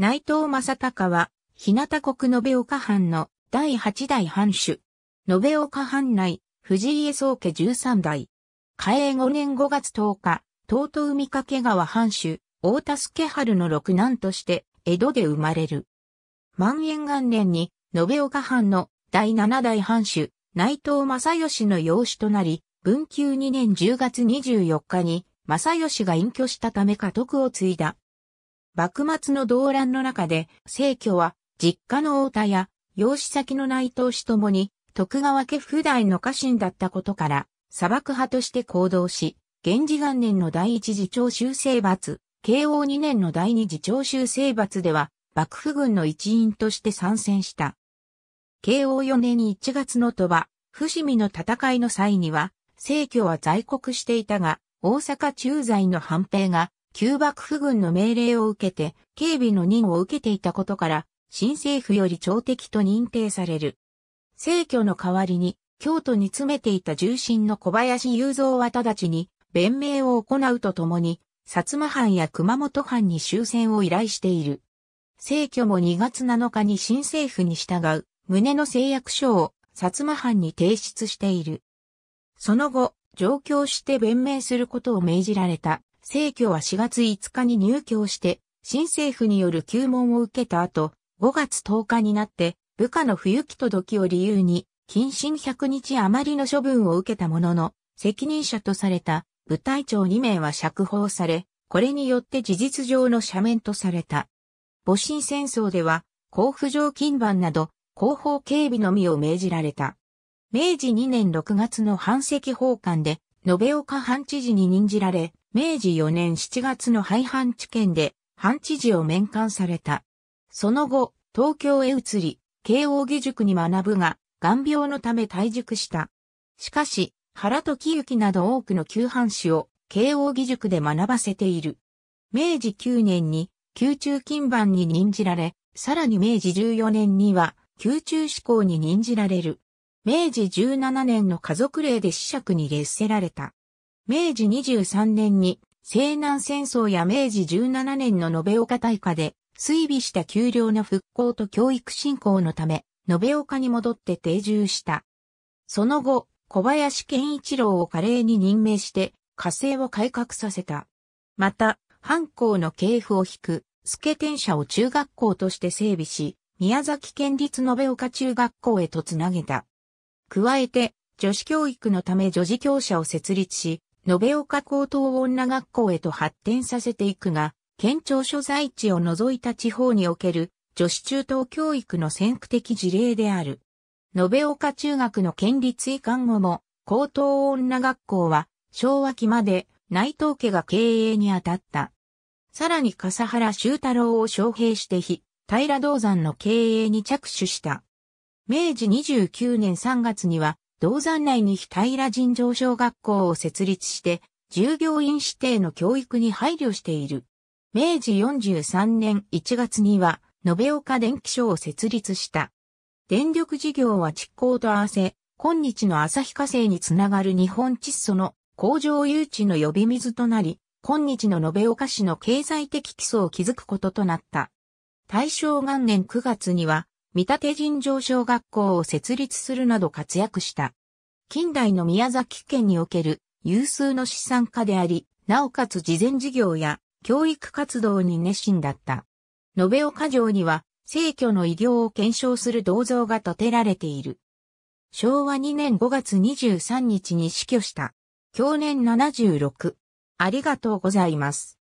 内藤正隆は、日向国延岡藩の第8代藩主。延岡藩内、藤家宗家13代。嘉永5年5月10日、東都海掛川藩主、大田助春の六男として、江戸で生まれる。万延元年に、延岡藩の第7代藩主、内藤正義の養子となり、文久2年10月24日に、正義が隠居したため家督を継いだ。幕末の動乱の中で、聖居は、実家の太田や、養子先の内藤氏ともに、徳川家譜代の家臣だったことから、砂漠派として行動し、源氏元年の第一次長州征伐、慶応2年の第二次長州征伐では、幕府軍の一員として参戦した。慶応4年1月の鳥羽、伏見の戦いの際には、聖居は在国していたが、大阪駐在の反兵が旧幕府軍の命令を受けて、警備の任を受けていたことから、新政府より朝敵と認定される。政挙の代わりに、京都に詰めていた重臣の小林雄三は直ちに、弁明を行うとともに、薩摩藩や熊本藩に終戦を依頼している。政挙も2月7日に新政府に従う、胸の誓約書を、薩摩藩に提出している。その後、上京して弁明することを命じられた。生居は4月5日に入居して、新政府による旧門を受けた後、5月10日になって、部下の不行き届きを理由に、謹慎100日余りの処分を受けたものの、責任者とされた部隊長2名は釈放され、これによって事実上の斜面とされた。戊辰戦争では、甲府城金番など、広報警備のみを命じられた。明治2年6月の反赤奉還で、延岡藩知事に任じられ、明治4年7月の廃藩置県で、藩知事を免官された。その後、東京へ移り、慶応義塾に学ぶが、眼病のため退塾した。しかし、原時行など多くの旧藩士を慶応義塾で学ばせている。明治9年に宮中勤番に任じられ、さらに明治14年には宮中志向に任じられる。明治17年の家族令で子爵に列せられた。明治23年に西南戦争や明治17年の延岡大火で水備した丘陵の復興と教育振興のため、延岡に戻って定住した。その後、小林健一郎を華麗に任命して、火星を改革させた。また、藩校の系譜を引く、助天社を中学校として整備し、宮崎県立延岡中学校へとつなげた。加えて、女子教育のため女児教者を設立し、延岡高等女学校へと発展させていくが、県庁所在地を除いた地方における女子中等教育の先駆的事例である。延岡中学の県立移管後も、高等女学校は昭和期まで内藤家が経営に当たった。さらに笠原修太郎を招聘して非、平銅山の経営に着手した。明治29年3月には、銅山内に非平尋常小学校を設立して、従業員指定の教育に配慮している。明治43年1月には、延岡電気所を設立した。電力事業は蓄光と合わせ、今日の旭化成につながる日本窒素の工場誘致の呼び水となり、今日の延岡市の経済的基礎を築くこととなった。大正元年9月には、三立尋常小学校を設立するなど活躍した。近代の宮崎県における有数の資産家であり、なおかつ事前事業や教育活動に熱心だった。延岡城には、聖居の医業を検証する銅像が建てられている。昭和2年5月23日に死去した。去年76。ありがとうございます。